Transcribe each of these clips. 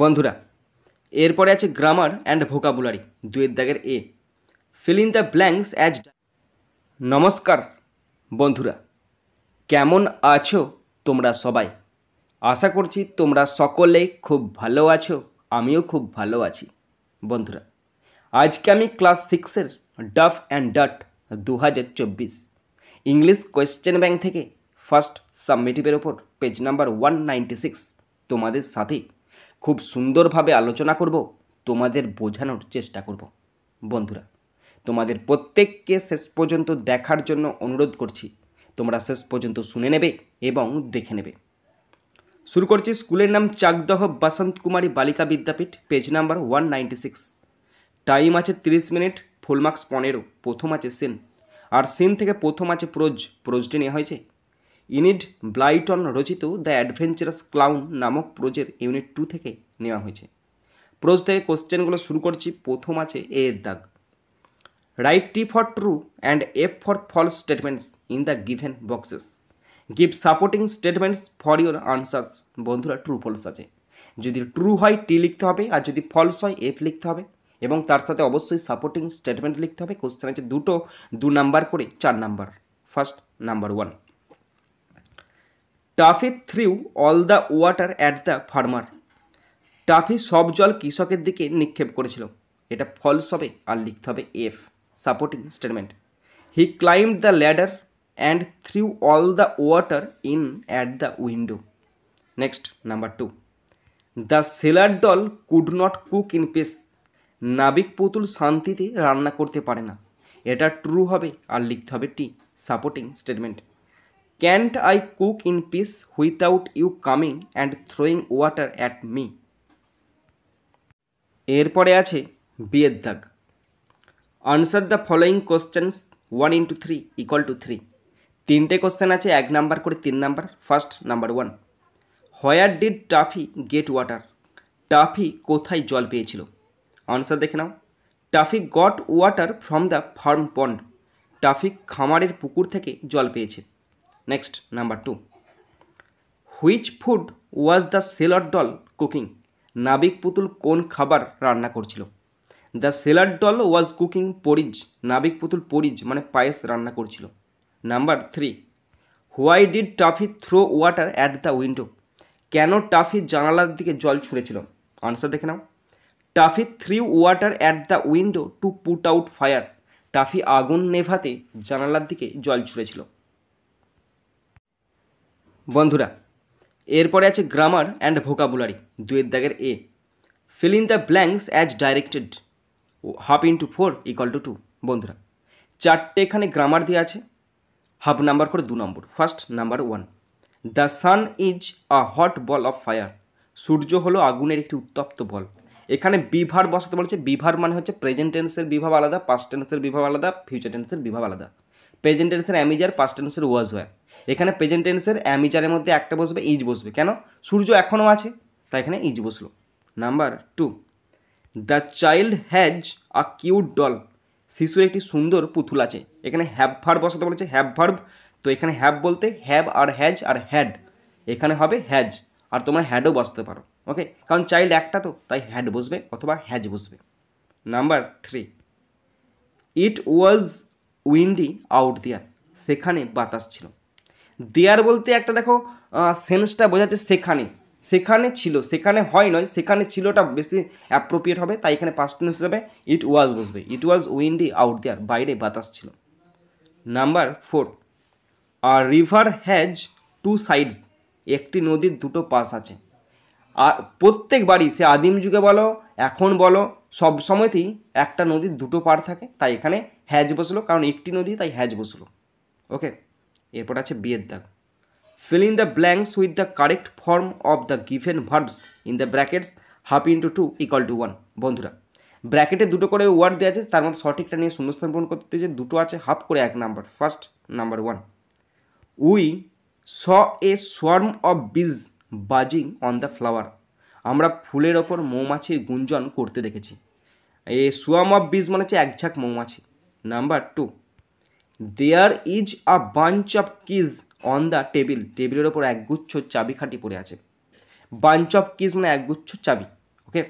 বন্ধুরা এরপরে আছে গ্রামার অ্যান্ড ভোকাবুলারি দুয়ের দাগের A fill in the blanks as নমস্কার বন্ধুরা কেমন আছো তোমরা সবাই আশা করছি তোমরা সকলে খুব ভালো আছো আমিও খুব ভালো আছি বন্ধুরা আজকে আমি ক্লাস সিক্সের ডাফ অ্যান্ড ডাট দু হাজার চব্বিশ ইংলিশ কোয়েশ্চেন ব্যাংক থেকে ফার্স্ট সাবমিটিভের ওপর page number one ninety six তোমাদের সাথে খুব সুন্দরভাবে আলোচনা করব তোমাদের বোঝানোর চেষ্টা করব বন্ধুরা তোমাদের প্রত্যেককে শেষ পর্যন্ত দেখার জন্য অনুরোধ করছি তোমরা শেষ পর্যন্ত শুনে নেবে এবং দেখে নেবে শুরু করছি স্কুলের নাম Chakdaha Basanta Kumari Balika Vidyapith page number one six time আছে তিরিশ মিনিট ফুল মার্কস পনেরো প্রথম আছে সিন আর সিন থেকে প্রথম আছে প্রোজ প্রোজটি নেওয়া হয়েছে ইনিড ব্লাইটন রচিত দ্য অ্যাডভেঞ্চারাস ক্লাউন নামক প্রোজের ইউনিট টু থেকে নেওয়া হয়েছে প্রোজ থেকে কোশ্চেনগুলো শুরু করছি প্রথম আছে এ এর দাগ write T for true and F for false statements in the given boxes give supporting statements for your answers বন্ধুরা ট্রু ফলস আছে যদি ট্রু হয় টি লিখতে হবে আর যদি ফলস হয় এফ লিখতে হবে এবং তার সাথে অবশ্যই সাপোর্টিং স্টেটমেন্ট লিখতে হবে কোশ্চেন আছে দুটো দু নাম্বার করে চার number first number one Tuffy threw all the water at the farmer Tuffy সব জল কৃষকের দিকে নিক্ষেপ করেছিল এটা ফলস হবে আর লিখতে হবে F supporting statement he climb the ladder and threw all the water in at the window next number two the sailor doll could not cook in peace নাবিক পুতুল শান্তিতে রান্না করতে পারে না এটা ট্রু হবে আর লিখতে হবে T supporting statement can't I cook in peace without you coming and throwing water at me এরপরে আছে বিয়ের দাগ answer the following questions one into three equal to three তিনটে কোশ্চেন আছে এক নাম্বার করে তিন number first number one where did Tuffy get water Tuffy কোথায় জল পেয়েছিল আনসার দেখে নাও Tuffy got water from the farm pond Tuffy খামারের পুকুর থেকে জল পেয়েছে next number two which food was the sailor doll cooking নাবিক পুতুল কোন খাবার রান্না করছিল the sailor doll was cooking porridge নাবিক পুতুল পরিজ মানে পায়েস রান্না করছিল number three why did Tuffy throw water at the window কেন টাফি জানালার দিকে জল ছুঁড়েছিল আনসার দেখে নাও Tuffy threw water at the window to put out fire Tuffy আগুন নেভাতে জানালার দিকে জল ছুঁড়েছিল বন্ধুরা এরপরে আছে গ্রামার অ্যান্ড ভোকাবুলারি দুয়ের দাগের A fill in the blanks as directed half into four equal to two বন্ধুরা চারটে এখানে গ্রামার দিয়ে আছে হাফ নাম্বার করে দু number first number one the sun is a hot ball of fire সূর্য হলো আগুনের একটি উত্তপ্ত বল এখানে বিভার বসাতে বলছে বিভার মানে হচ্ছে প্রেজেন্ট টেন্সের বিভাব আলাদা পাস্ট টেন্সের বিভাব আলাদা ফিউচার টেন্সের বিভাব আলাদা প্রেজেন্ট টেন্সের অ্যামিজার পাস্ট টেন্সের ওয়াজ হয় এখানে প্রেজেন্ট টেন্সের অ্যামিজারের মধ্যে একটা বসবে ইজ বসবে কেন সূর্য এখনও আছে তাই এখানে ইজ বসলো number two the child has a cute doll শিশুর একটি সুন্দর পুতুল আছে এখানে হ্যাভ ভার্ব বসাতে বলেছে হ্যাভ ভার্ব তো এখানে হ্যাভ বলতে হ্যাব আর হ্যাজ আর হ্যাড এখানে হবে হ্যাজ আর তোমরা হ্যাডও বসতে পারো ওকে কারণ চাইল্ড একটা তো তাই হ্যাড বসবে অথবা হ্যাজ বসবে number three it was windy out there সেখানে বাতাস ছিল দেয়ার বলতে একটা দেখো সেন্সটা বোঝাচ্ছে সেখানে সেখানে ছিল সেখানে হয় নয় সেখানে ছিলটা বেশি অ্যাপ্রোপ্রিয়েট হবে তাই এখানে পাস্ট টেন্স হিসাবে ইট ওয়াজ বসবে ইট ওয়াজ উইন্ডি আউট দেয়ার বাইরে বাতাস ছিল number four a river has two sides একটি নদীর দুটো পাশ আছে আর প্রত্যেক বাড়ি সে আদিম যুগে বলো এখন বলো সব সময়তেই একটা নদীর দুটো পার থাকে তাই এখানে হ্যাজ বসলো কারণ একটি নদী তাই হ্যাজ বসলো ওকে এরপর আছে বিয়ের দাগ fill in the blanks with the correct form of the given verbs in the brackets half into two equal to one বন্ধুরা ব্র্যাকেটে দুটো করে ওয়ার্ড দেওয়া আছে তার মধ্যে সঠিকটা নিয়ে শূন্যস্থান পূরণ করতে যে দুটো আছে হাফ করে এক number first number one we saw a swarm of bees buzzing on the flower আমরা ফুলের ওপর মৌমাছির গুঞ্জন করতে দেখেছি এ সুয়াম অফ বিজ মানে হচ্ছে ঝাঁক মৌমাছি number two there is a bunch of keys on the table টেবিলের ওপর একগুচ্ছ খাটি পড়ে আছে বাঞ্চ অফ কিজ মানে একগুচ্ছ চাবি ওকে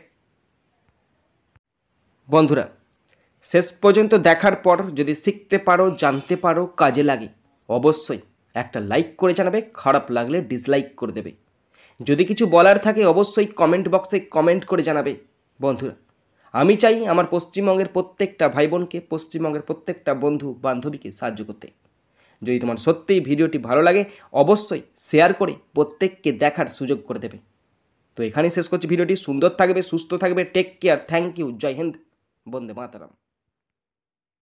বন্ধুরা শেষ পর্যন্ত দেখার পর যদি শিখতে পারো জানতে পারো কাজে লাগে অবশ্যই একটা লাইক করে জানাবে খারাপ লাগলে ডিসলাইক করে দেবে যদি কিছু বলার থাকে অবশ্যই কমেন্ট বক্সে কমেন্ট করে জানাবে বন্ধুরা আমি চাই আমার পশ্চিমবঙ্গের প্রত্যেকটা ভাই বোনকে পশ্চিমবঙ্গের প্রত্যেকটা বন্ধু বান্ধবীকে সাহায্য করতে যদি তোমার সত্যিই ভিডিওটি ভালো লাগে অবশ্যই শেয়ার করে প্রত্যেককে দেখার সুযোগ করে দেবে তো এখানেই শেষ করছি ভিডিওটি সুন্দর থাকবে সুস্থ থাকবে টেক কেয়ার থ্যাংক ইউ জয় হিন্দ বন্দে মাতারাম